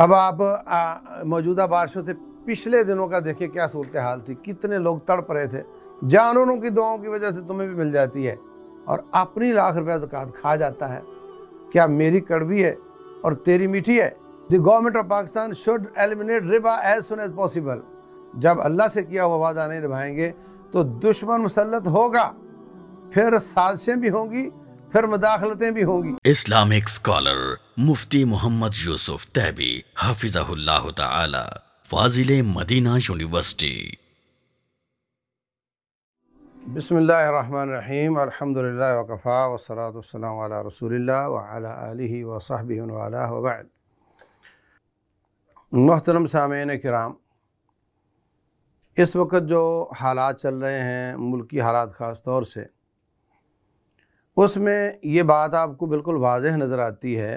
अब आप मौजूदा बारिशों से पिछले दिनों का देखिए क्या सूरत हाल थी कितने लोग तड़प रहे थे जानवरों की दुआओं की वजह से तुम्हें भी मिल जाती है और अपनी लाख रुपया जक़ात खा जाता है क्या मेरी कड़वी है और तेरी मीठी है the government of Pakistan should eliminate riba as soon as possible जब अल्लाह से किया हुआ वादा नहीं निभाएंगे तो दुश्मन मुसलत होगा फिर साजिशें भी होंगी फिर मुदाखलतें भी होंगी इस्लामिक स्कॉलर मुफ्ती मोहम्मद यूसुफ तैबी हाफिजाह फाजिल मदीना यूनिवर्सिटी बसमीम अलहमदिल्ला वकफ़ा वसलातम रसोल्ला वली वसाहब वबाद महतरम सामीन कराम इस वक्त जो हालात चल रहे हैं मुल्क हालात ख़ास तौर से उसमें ये बात आपको बिल्कुल वाज नज़र आती है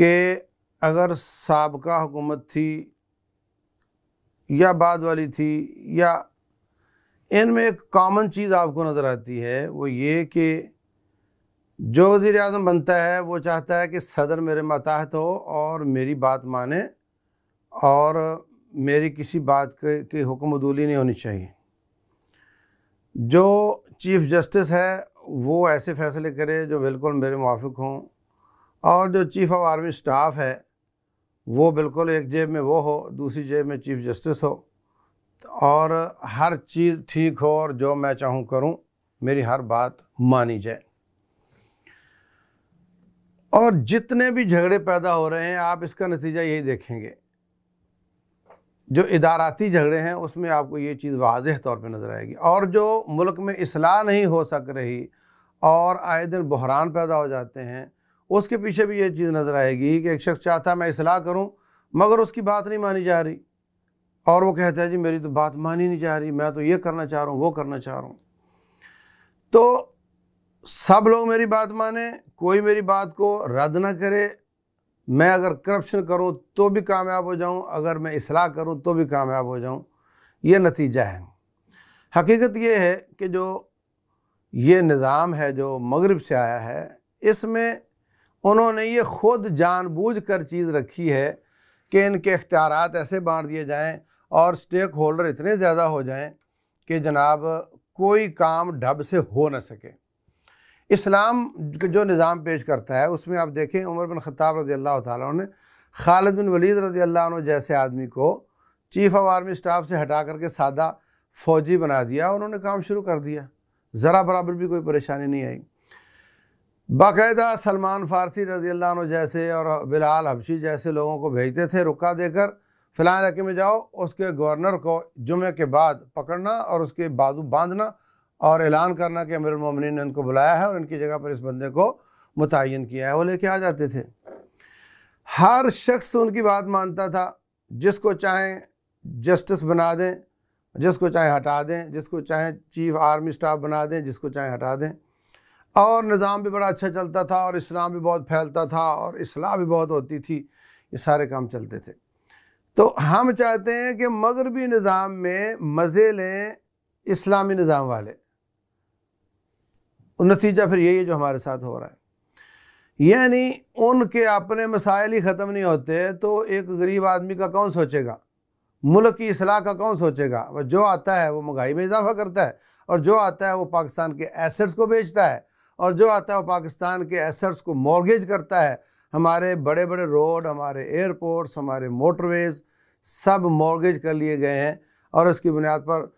कि अगर सबका हुकूमत थी या बाद वाली थी या इनमें एक कॉमन चीज़ आपको नज़र आती है वो ये कि जो वजीर अजम बनता है वो चाहता है कि सदर मेरे मताहत हो और मेरी बात माने और मेरी किसी बात के, की हुक्म दूली नहीं होनी चाहिए जो चीफ़ जस्टिस है वो ऐसे फ़ैसले करे जो बिल्कुल मेरे मुआफ़ हों और जो चीफ ऑफ आर्मी स्टाफ है वो बिल्कुल एक जेब में वो हो दूसरी जेब में चीफ जस्टिस हो और हर चीज़ ठीक हो और जो मैं चाहूँ करूँ मेरी हर बात मानी जाए और जितने भी झगड़े पैदा हो रहे हैं आप इसका नतीजा यही देखेंगे जो इदाराती झगड़े हैं उसमें आपको ये चीज़ वाजह तौर पे नज़र आएगी और जो मुल्क में असलाह नहीं हो सक रही और आए दिन बहरान पैदा हो जाते हैं उसके पीछे भी ये चीज़ नज़र आएगी कि एक शख्स चाहता मैं इसलाह करूँ मगर उसकी बात नहीं मानी जा रही और वो कहता है जी मेरी तो बात मानी नहीं जा रही मैं तो ये करना चाह रहा हूँ वो करना चाह रहा हूँ तो सब लोग मेरी बात माने कोई मेरी बात को रद्द ना करे मैं अगर करप्शन करूँ तो भी कामयाब हो जाऊँ अगर मैं इसलाह करूँ तो भी कामयाब हो जाऊँ ये नतीजा है हकीकत ये है कि जो ये निज़ाम है जो मगरब से आया है इसमें उन्होंने ये खुद जानबूझकर चीज़ रखी है कि इनके इख्तियार ऐसे बांट दिए जाएँ और स्टेक होल्डर इतने ज़्यादा हो जाएँ कि जनाब कोई काम ढब से हो न सके इस्लाम जो निज़ाम पेश करता है उसमें आप देखें उमर बिन ख़त्ताब रज़ी अल्लाह तालद ने खालिद बिन वलीद रज़ी अल्लाह जैसे आदमी को चीफ ऑफ आर्मी स्टाफ से हटा करके सादा फौजी बना दिया उन्होंने काम शुरू कर दिया ज़रा बराबर भी कोई परेशानी नहीं आई बाकायदा सलमान फ़ारसी रजी अल्लाह जैसे और बिलाल हबशी जैसे लोगों को भेजते थे रुका देकर फ़लाँ इलाके में जाओ उसके गवर्नर को जुमे के बाद पकड़ना और उसके बाजू बांधना और ऐलान करना कि अमीरमिन ने उनको बुलाया है और इनकी जगह पर इस बंदे को मुतन किया है वो लेके आ जाते थे हर शख्स उनकी बात मानता था जिसको चाहें जस्टिस बना दें जिसको चाहे हटा दें जिसको चाहे चीफ आर्मी स्टाफ बना दें जिसको चाहे हटा दें और निज़ाम भी बड़ा अच्छा चलता था और इस्लाम भी बहुत फैलता था और इसलाह भी बहुत होती थी ये सारे काम चलते थे तो हम चाहते हैं कि मगरबी निज़ाम में मज़े लें इस्लामी निज़ाम वाले नतीजा फिर यही है जो हमारे साथ हो रहा है यानी उनके अपने मसाइल ही ख़त्म नहीं होते तो एक गरीब आदमी का कौन सोचेगा मुल्क की असलाह का कौन सोचेगा वह जो आता है वो महंगाई में इजाफा करता है और जो आता है वो पाकिस्तान के एसेट्स को बेचता है और जो आता है वो पाकिस्तान के एसर्ट्स को मॉर्गेज करता है हमारे बड़े बड़े रोड हमारे एयरपोर्ट्स हमारे मोटरवेज सब मॉर्गेज कर लिए गए हैं और उसकी बुनियाद पर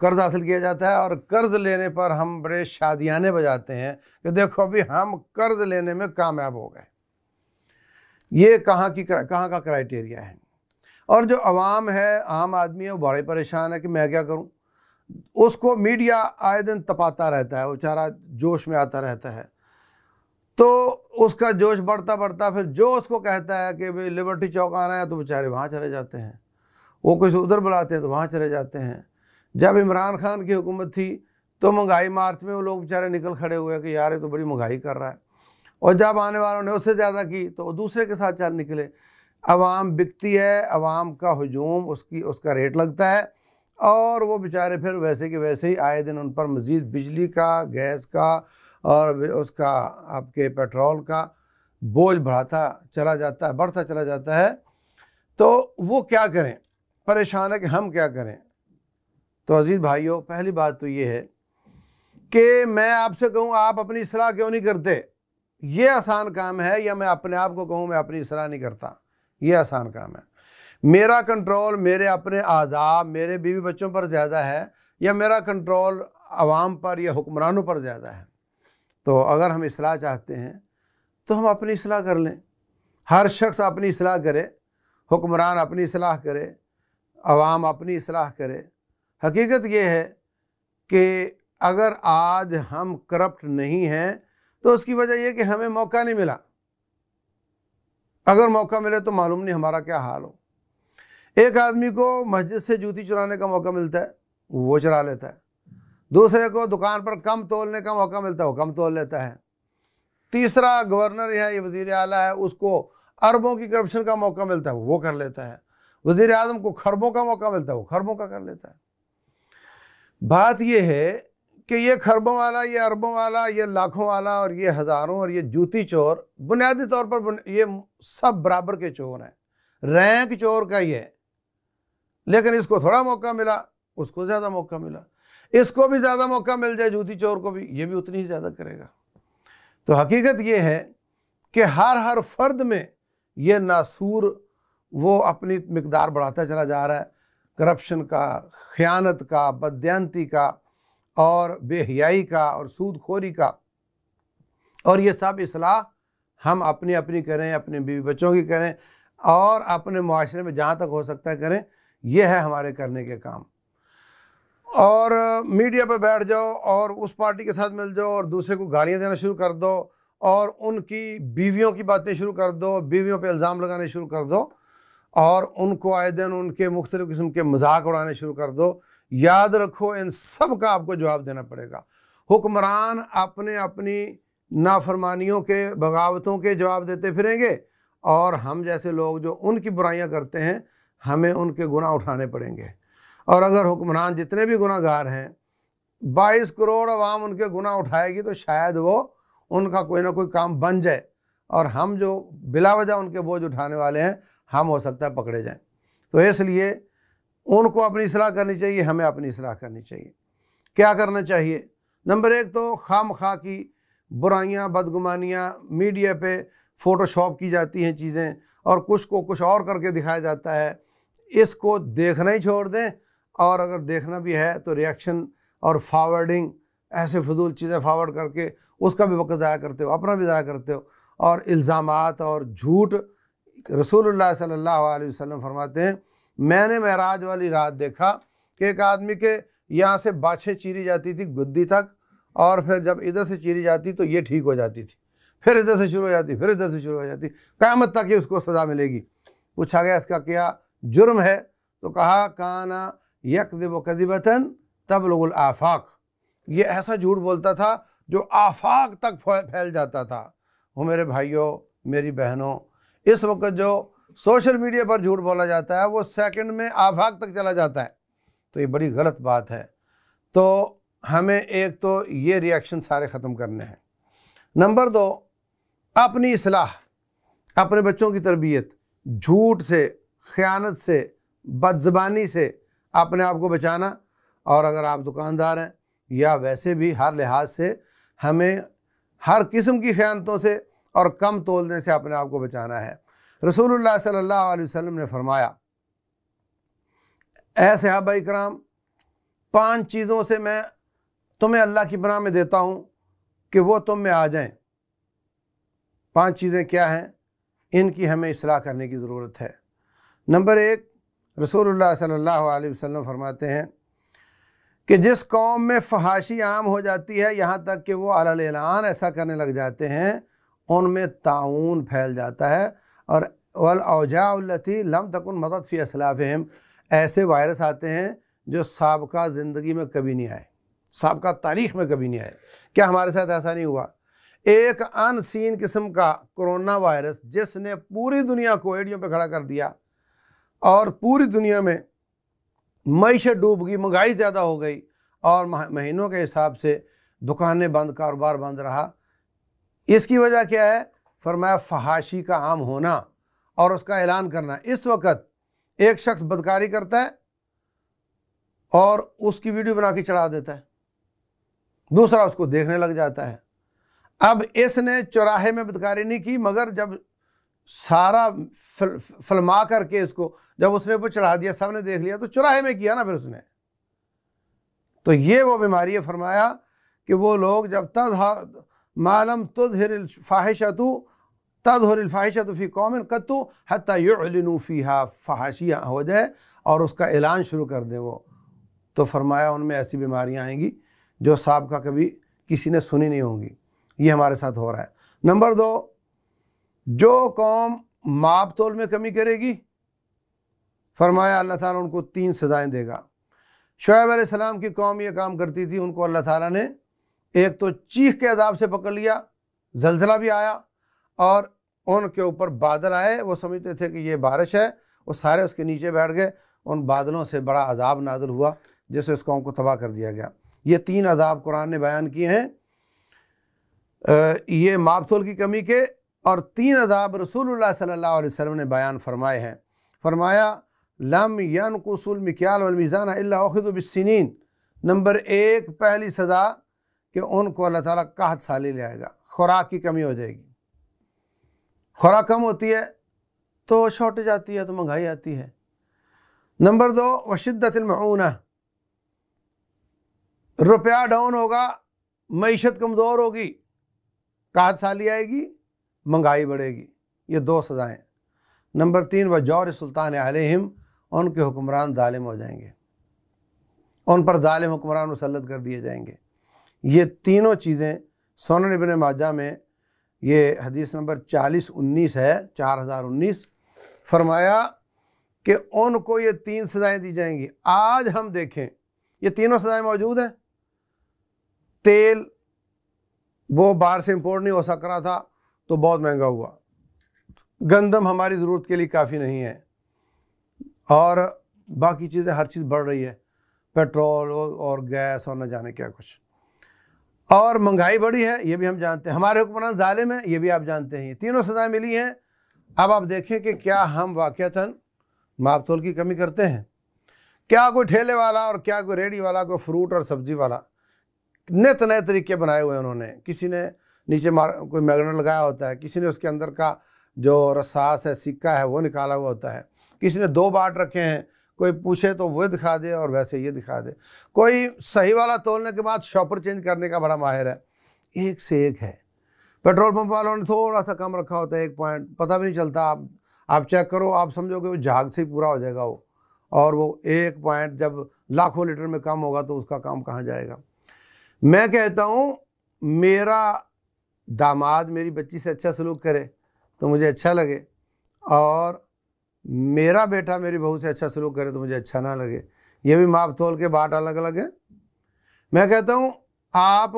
कर्ज़ हासिल किया जाता है और कर्ज़ लेने पर हम बड़े शादियाने बजाते हैं कि देखो अभी हम कर्ज़ लेने में कामयाब हो गए ये कहाँ की कहाँ का क्राइटेरिया है और जो आवाम है आम आदमी है वो बड़े परेशान है कि मैं क्या करूँ उसको मीडिया आए दिन तपाता रहता है बेचारा जोश में आता रहता है तो उसका जोश बढ़ता बढ़ता फिर जो उसको कहता है कि भाई लिबर्टी चौक आना है तो बेचारे वहाँ चले जाते हैं वो कुछ उधर बुलाते हैं तो वहाँ चले जाते हैं जब इमरान खान की हुकूमत थी तो महंगाई मार्च में वो लोग बेचारे निकल खड़े हुए कि यार ये तो बड़ी महंगाई कर रहा है और जब आने वालों ने उससे ज़्यादा की तो वो दूसरे के साथ चल निकले आवाम बिकती है अवाम का हजूम उसकी उसका रेट लगता है और वो बेचारे फिर वैसे के वैसे ही आए दिन उन पर मज़ीद बिजली का गैस का और उसका आपके पेट्रोल का बोझ बढ़ाता चला जाता है बढ़ता चला जाता है तो वो क्या करें परेशान है कि हम क्या करें तो अज़ीज़ भाइयों पहली बात तो ये है कि मैं आपसे कहूँ आप अपनी सलाह क्यों नहीं करते ये आसान काम है या मैं अपने आप को कहूँ मैं अपनी सलाह नहीं करता ये आसान काम है मेरा कंट्रोल मेरे अपने आज़ाब मेरे बीवी बच्चों पर ज़्यादा है या मेरा कंट्रोल आवाम पर या हुक्मरानों पर ज़्यादा है तो अगर हम असलाह चाहते हैं तो हम अपनी असलाह कर लें हर शख्स अपनी असलाह करे हुक्मरान अपनी असलाह करे आवाम अपनी असलाह करे हकीकत यह है कि अगर आज हम करप्ट नहीं हैं तो उसकी वजह यह कि हमें मौका नहीं मिला अगर मौका मिले तो मालूम नहीं हमारा क्या हाल हो एक आदमी को मस्जिद से जूती चुराने का मौका मिलता है वो चुरा लेता है दूसरे को दुकान पर कम तोलने का मौका मिलता है वो कम तोल लेता है तीसरा गवर्नर है या वजीर अला है उसको अरबों की करप्शन का मौका मिलता है वो कर लेता है वजीर अजम को खरबों का मौका मिलता है वो खरबों का कर लेता है बात यह है कि ये खरबों वाला ये अरबों वाला ये लाखों वाला और ये हज़ारों और ये जूती चोर बुनियादी तौर पर ये सब बराबर के चोर हैं रैंक चोर का ये लेकिन इसको थोड़ा मौका मिला उसको ज़्यादा मौका मिला इसको भी ज़्यादा मौका मिल जाए जूती चोर को भी ये भी उतनी ही ज़्यादा करेगा तो हकीकत ये है कि हर हर फर्द में ये नासूर वो अपनी मकदार बढ़ाता चला जा रहा है करप्शन का ख़यानत का बदयांती का और बेहयाई का और सूदखोरी का और ये सब असलाह हम अपनी अपनी करें अपने बीवी बच्चों की करें और अपने माशरे में जहाँ तक हो सकता है करें ये है हमारे करने के काम और मीडिया पर बैठ जाओ और उस पार्टी के साथ मिल जाओ और दूसरे को गालियाँ देना शुरू कर दो और उनकी बीवियों की बातें शुरू कर दो बीवियों पे इल्ज़ाम लगाने शुरू कर दो और उनको आए दिन उनके मुख्तु किस्म के मजाक उड़ाने शुरू कर दो याद रखो इन सब का आपको जवाब देना पड़ेगा हुक्मरान अपने अपनी नाफरमानियों के बगावतों के जवाब देते फिरेंगे और हम जैसे लोग जो उनकी बुराइयाँ करते हैं हमें उनके गुनाह उठाने पड़ेंगे और अगर हुक्मरान जितने भी गुनाहगार हैं बाईस करोड़ आवाम उनके गुनाह उठाएगी तो शायद वो उनका कोई ना कोई काम बन जाए और हम जो बिला वजह उनके बोझ उठाने वाले हैं हम हो सकता है पकड़े जाएं तो इसलिए उनको अपनी इसलाह करनी चाहिए हमें अपनी इसलाह करनी चाहिए क्या करना चाहिए नंबर एक तो खाम खा की बुराइयाँ बदगुमानियाँ मीडिया पे फ़ोटोशॉप की जाती हैं चीज़ें और कुछ को कुछ और करके दिखाया जाता है इसको देखना ही छोड़ दें और अगर देखना भी है तो रिएक्शन और फॉरवर्डिंग ऐसे फजूल चीज़ें फॉरवर्ड करके उसका भी वक्त ज़ाया करते हो अपना भी ज़ाया करते हो और इल्ज़ाम और झूठ रसूल सल्लल्लाहु अलैहि वसल्लम फरमाते हैं मैंने महराज वाली रात देखा कि एक आदमी के यहाँ से बाछे चीरी जाती थी गुद्दी तक और फिर जब इधर से चीरी जाती तो ये ठीक हो जाती थी फिर इधर से शुरू हो जाती फिर इधर से शुरू हो जाती क़्यामत तक ही उसको सज़ा मिलेगी पूछा गया इसका क्या जुर्म है तो कहा काना यकदिब कदिबतन लगुल आफाक ये ऐसा झूठ बोलता था जो आफाक तक फैल जाता था वो मेरे भाइयों मेरी बहनों इस वक्त जो सोशल मीडिया पर झूठ बोला जाता है वो सेकंड में आफाक तक चला जाता है तो ये बड़ी गलत बात है तो हमें एक तो ये रिएक्शन सारे ख़त्म करने हैं नंबर दो अपनी असलाह अपने बच्चों की तरबियत झूठ से ख़यानत से बदजबानी से अपने आप को बचाना और अगर आप दुकानदार हैं या वैसे भी हर लिहाज से हमें हर किस्म की ख़यानतों से और कम तोलने से अपने आप को बचाना है रसूलुल्लाह सल्लल्लाहु अलैहि वसल्लम ने फरमाया ऐसे सहाबा कराम पांच चीज़ों से मैं तुम्हें अल्लाह की बना में देता हूँ कि वो तुम में आ जाएं पांच चीज़ें क्या हैं इनकी हमें इसलाह करने की ज़रूरत है नंबर एक रसूल सल्ला वसम फरमाते हैं कि जिस कौम में फहाशी आम हो जाती है यहाँ तक कि वो अलान ऐसा करने लग जाते हैं उनमें ताउन फैल जाता है और वल औजाउलती लम तकन मदद फ़ी असलाफ़म ऐसे वायरस आते हैं जो सबका ज़िंदगी में कभी नहीं आए सबका तारीख में कभी नहीं आए क्या हमारे साथ ऐसा नहीं हुआ एक अनसीन किस्म का कोरोना वायरस जिसने पूरी दुनिया को एडियो पर खड़ा कर दिया और पूरी दुनिया में मीशत डूब गई महंगाई ज़्यादा हो गई और महीनों के हिसाब से दुकानें बंद कारोबार बंद रहा इसकी वजह क्या है फरमाया फहाशी का आम होना और उसका ऐलान करना इस वक्त एक शख्स बदकारी करता है और उसकी वीडियो बना के चढ़ा देता है दूसरा उसको देखने लग जाता है अब इसने चौराहे में बदकारी नहीं की मगर जब सारा फल, फलमा करके इसको जब उसने ऊपर चढ़ा दिया सबने देख लिया तो चुराहे में किया ना फिर उसने तो ये वो बीमारी है फरमाया कि वो लोग जब तद मालम तुद फाहिशतु तद फाहिशत फ़ी कौमिन कत्तु हती हा फहाशियाँ हो जाए और उसका ऐलान शुरू कर दें वो तो फरमाया उनमें ऐसी बीमारियाँ आएंगी जो साहब का कभी किसी ने सुनी नहीं होंगी ये हमारे साथ हो रहा है नंबर दो जो कौम माप तोल में कमी करेगी फरमाया अल्लाह ताला उनको तीन सज़ाएं देगा शुएब आसमाम की कौम ये काम करती थी उनको अल्लाह ताला ने एक तो चीख के अदाब से पकड़ लिया जलजिला भी आया और उनके ऊपर बादल आए वो समझते थे कि ये बारिश है वो सारे उसके नीचे बैठ गए उन बादलों से बड़ा अजाब नाजल हुआ जिससे उस कौम को तबाह कर दिया गया ये तीन अजाब कुरान ने बयान किए हैं ये मापतोल की कमी के और तीन अदाब रसूल सल्ला ने बयान फरमाए हैं फरमाया लम यान कसूल मिक्याल मिज़ान अल्लाबिसिन नंबर एक पहली सज़ा कि उनको अल्लाह ताला कहत साली ले आएगा खुराक की कमी हो जाएगी खुराक कम होती है तो शॉर्टेज आती है तो महंगाई आती है नंबर दो वशिदतमऊना रुपया डाउन होगा मीशत कमज़ोर होगी कहत साली आएगी महंगाई बढ़ेगी ये दो सज़ाएँ नंबर तीन व जौर सुल्तान आलिम उनके हुक्मरान ालिम हो जाएंगे उन पर ालिम हुक्मरान मुसलत कर दिए जाएंगे ये तीनों चीज़ें सोन इबन माजा में ये हदीस नंबर चालीस उन्नीस है चार हज़ार उन्नीस फरमाया कि उनको ये तीन सज़ाएँ दी जाएंगी आज हम देखें ये तीनों सज़ाएँ मौजूद हैं तेल वो बाहर से इम्पोर्ट नहीं हो सक रहा था तो बहुत महंगा हुआ गंदम हमारी ज़रूरत के लिए काफ़ी नहीं है और बाकी चीज़ें हर चीज़ बढ़ रही है पेट्रोल और गैस और न जाने क्या कुछ और महंगाई बढ़ी है ये भी हम जानते हैं हमारे हुक्मरान ालिम है ये भी आप जानते हैं तीनों सज़ाएँ मिली हैं अब आप देखें कि क्या हम वाक़ता मापतोल की कमी करते हैं क्या कोई ठेले वाला और क्या कोई रेडी वाला कोई फ्रूट और सब्ज़ी वाला नित नए तरीके बनाए हुए हैं उन्होंने किसी ने नीचे मार कोई मैगनेट लगाया होता है किसी ने उसके अंदर का जो रसास है सिक्का है वो निकाला हुआ होता है किसी ने दो बाट रखे हैं कोई पूछे तो वो दिखा दे और वैसे ये दिखा दे कोई सही वाला तोलने के बाद शॉपर चेंज करने का बड़ा माहिर है एक से एक है पेट्रोल पंप वालों ने थोड़ा सा कम रखा होता है एक पॉइंट पता भी नहीं चलता आप आप चेक करो आप समझोगे वो झाग से ही पूरा हो जाएगा वो और वो एक पॉइंट जब लाखों लीटर में कम होगा तो उसका काम कहाँ जाएगा मैं कहता हूँ मेरा दामाद मेरी बच्ची से अच्छा सलूक करे तो मुझे अच्छा लगे और मेरा बेटा मेरी बहू से अच्छा सलूक करे तो मुझे अच्छा ना लगे ये भी माप तोल के बाट अलग अलग है मैं कहता हूँ आप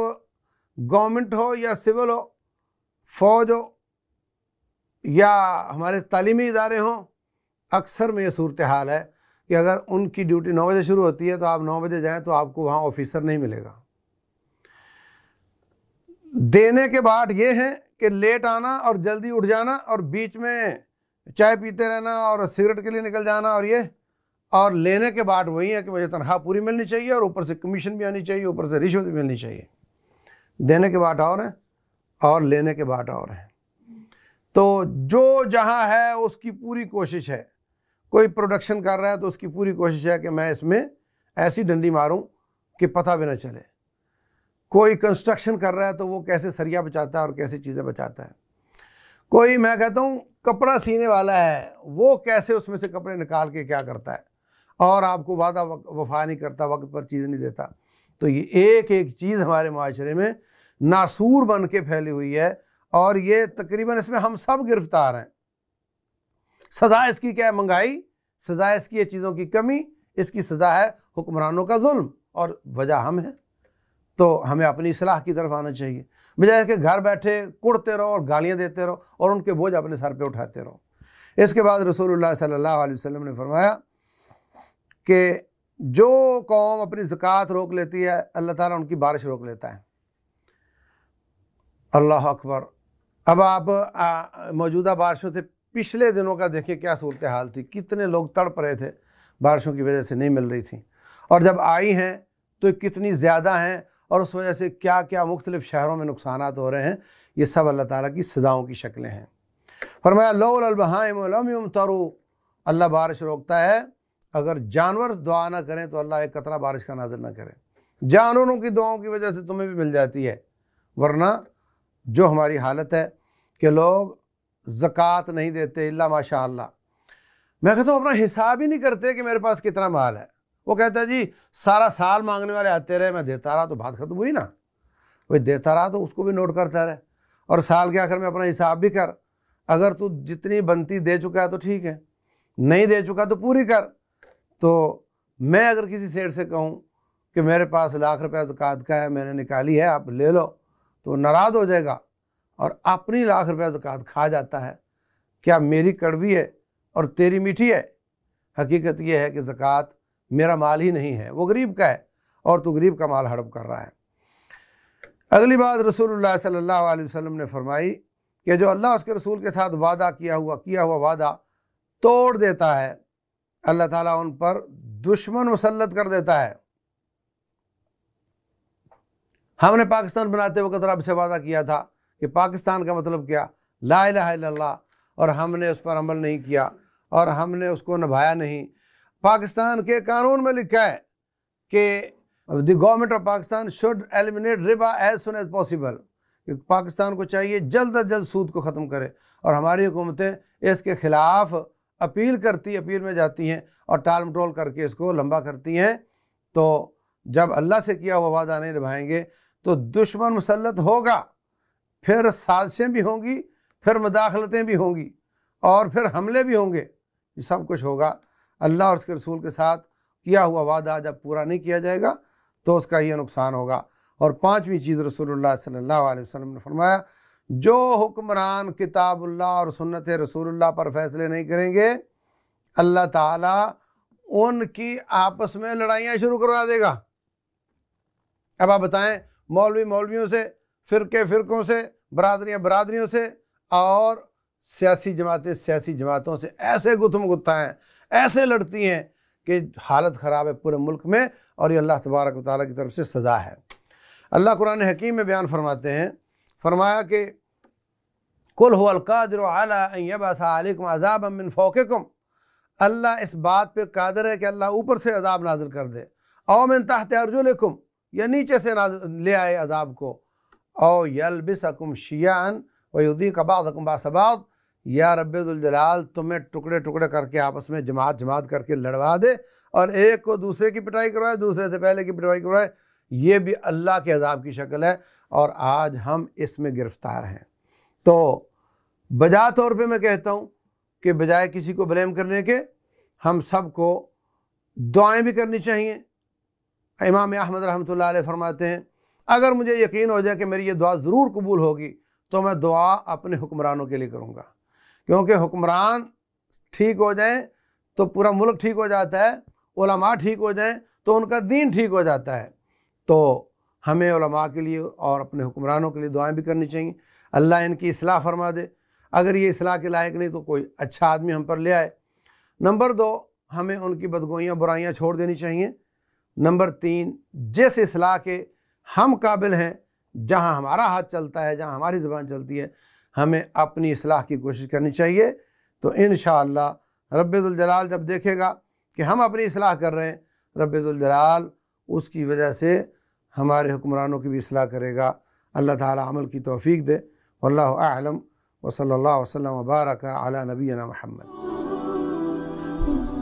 गवर्नमेंट हो या सिविल हो फौज हो या हमारे तालीमी इदारे हों अक्सर में ये सूरत हाल है कि अगर उनकी ड्यूटी नौ बजे शुरू होती है तो आप नौ बजे जाएँ तो आपको वहाँ ऑफिसर नहीं मिलेगा देने के बाद ये है कि लेट आना और जल्दी उठ जाना और बीच में चाय पीते रहना और सिगरेट के लिए निकल जाना और ये और लेने के बाद वही है कि मुझे तनख्वाह पूरी मिलनी चाहिए और ऊपर से कमीशन भी आनी चाहिए ऊपर से रिश्वत भी मिलनी चाहिए देने के बाद और है और लेने के बाद और है तो जो जहाँ है उसकी पूरी कोशिश है कोई प्रोडक्शन कर रहा है तो उसकी पूरी कोशिश है कि मैं इसमें ऐसी डंडी मारूं कि पता भी ना चले कोई कंस्ट्रक्शन कर रहा है तो वो कैसे सरिया बचाता है और कैसे चीज़ें बचाता है कोई मैं कहता हूँ कपड़ा सीने वाला है वो कैसे उसमें से कपड़े निकाल के क्या करता है और आपको वादा वफा नहीं करता वक्त पर चीज़ नहीं देता तो ये एक एक चीज़ हमारे माशरे में नासूर बन के फैली हुई है और ये तकरीबन इसमें हम सब गिरफ्तार हैं सजा इसकी क्या है महंगाई सजा इसकी ये चीज़ों की कमी इसकी सजा है हुक्मरानों का जुल्म और वजह हम हैं तो हमें अपनी सलाह की तरफ आना चाहिए बजाय कि घर बैठे कुड़ते रहो और गालियाँ देते रहो और उनके बोझ अपने सर पर उठाते रहो इसके बाद रसूल सल्ला वसम ने फरमाया कि जो कौम अपनी ज़क़़त रोक लेती है अल्लाह ताला उनकी बारिश रोक लेता है अल्लाह अकबर अब आप मौजूदा बारिशों से पिछले दिनों का देखिए क्या सूरत हाल थी कितने लोग तड़प रहे थे बारिशों की वजह से नहीं मिल रही थी और जब आई हैं तो कितनी ज़्यादा हैं और उस वजह से क्या क्या मुख्तलिफ़ शहरों में नुकसान हो रहे हैं ये सब अल्लाह ताला की सज़ाओं की शक्लें हैं मैं लबहाम तरु अल्लाह बारिश रोकता है अगर जानवर दुआ ना करें तो अल्लाह एक कतरा बारिश का नाजर ना करें जानवरों की दुआओं की वजह से तुम्हें भी मिल जाती है वरना जो हमारी हालत है कि लोग ज़क़़त नहीं देते माशा मैं कहता हूँ अपना हिसाब ही नहीं करते कि मेरे पास कितना माल है वो कहता है जी सारा साल मांगने वाले आते रहे मैं देता रहा तो बात खत्म हुई ना भाई देता रहा तो उसको भी नोट करता रहे और साल के आखिर में अपना हिसाब भी कर अगर तू जितनी बनती दे चुका है तो ठीक है नहीं दे चुका तो पूरी कर तो मैं अगर किसी सेठ से कहूँ कि मेरे पास लाख रुपया ज़क़़त का है मैंने निकाली है आप ले लो तो नाराज़ हो जाएगा और अपनी लाख रुपया जक़ात खा जाता है क्या मेरी कड़वी है और तेरी मीठी है हकीकत यह है कि ज़क़़त मेरा माल ही नहीं है वो गरीब का है और तू गरीब का माल हड़प कर रहा है अगली बात रसूलुल्लाह सल्लल्लाहु अलैहि वसल्लम ने फरमाई कि जो अल्लाह उसके रसूल के साथ वादा किया हुआ किया हुआ वादा तोड़ देता है अल्लाह ताला उन पर दुश्मन मुसलत कर देता है हमने पाकिस्तान बनाते वक्त रब से वादा किया था कि पाकिस्तान का मतलब क्या ला ला इल्लल्लाह और हमने उस पर अमल नहीं किया और हमने उसको नभाया नहीं पाकिस्तान के कानून में लिखा है कि the government of Pakistan should eliminate riba as soon as possible Pakistan को चाहिए जल्द अज जल्द सूद को ख़त्म करे और हमारी हुकूमतें इसके ख़िलाफ़ अपील करती अपील में जाती हैं और टाल मटोल करके इसको लंबा करती हैं तो जब अल्लाह से किया हुआ वादा नहीं निभाएंगे तो दुश्मन मुसलत होगा फिर साजिशें भी होंगी फिर मुदाखलतें भी होंगी और फिर हमले भी होंगे ये सब कुछ होगा अल्लाह और उसके रसूल के साथ किया हुआ वादा जब पूरा नहीं किया जाएगा तो उसका यह नुकसान होगा और पाँचवीं चीज़ रसूल सल्लल्लाहु अलैहि ने फरमाया जो हुक्मरान किताबुल्ला और सुनत रसूलुल्लाह पर फैसले नहीं करेंगे अल्लाह ताला उनकी आपस में लड़ाइयाँ शुरू करवा देगा अब आप बताएं मौलवी मौलवियों से फ़िरके फ़िरकों से बरदरियाँ बरदरीों से और सियासी जमातें सियासी जमातों से ऐसे गुथम गुत्थाएँ ऐसे लड़ती हैं कि हालत ख़राब है पूरे मुल्क में और ये अल्लाह तबारक ताली की तरफ से सज़ा है अल्लाह कुरान हकीम में बयान फरमाते हैं फरमाया कि कुल होकादर आलाबासम अजाब अमिन फ़ोकम अल्लाह इस बात पे कादर है कि अल्लाह ऊपर से अजाब नाजिल कर दे अमिन तहत अर्जुलकुम या नीचे से ले आए अजाब को औ यलबिसकुम शियान वयुदी कबाकम बासबाद या रबाल तुम्हें टुकड़े टुकड़े करके आपस में जमात जमात करके लड़वा दे और एक को दूसरे की पिटाई करवाए दूसरे से पहले की पिटाई करवाए ये भी अल्लाह के अजाब की शक्ल है और आज हम इसमें गिरफ्तार हैं तो बजा तौर पे मैं कहता हूँ कि बजाय किसी को ब्लेम करने के हम सबको दुआएं भी करनी चाहिए इमाम अहमद रहमत फरमाते हैं अगर मुझे यकीन हो जाए कि मेरी ये दुआ ज़रूर कबूल होगी तो मैं दुआ अपने हुक्मरानों के लिए करूँगा क्योंकि हुक्मरान ठीक हो जाए तो पूरा मुल्क ठीक हो जाता है ओलमा ठीक हो जाए तो उनका दीन ठीक हो जाता है तो हमें ओलमा के लिए और अपने हुक्मरानों के लिए दुआएं भी करनी चाहिए अल्लाह इनकी असलाह फरमा दे अगर ये असलाह के लायक नहीं तो कोई अच्छा आदमी हम पर ले आए नंबर दो हमें उनकी बदगोइयाँ बुराइयाँ छोड़ देनी चाहिए नंबर तीन जिस असलाह के हम काबिल हैं जहाँ हमारा हाथ चलता है जहाँ हमारी ज़बान चलती है हमें अपनी असलाह की कोशिश करनी चाहिए तो इन रब्बुलजलाल जब देखेगा कि हम अपनी असलाह कर रहे हैं रब्बुलजलाल उसकी वजह से हमारे हुक्मरानों की भी असलाह करेगा अल्लाह ताला अमल की तौफीक दे वल्लम आलम वसल वसलम वबारक अला नबीना महमद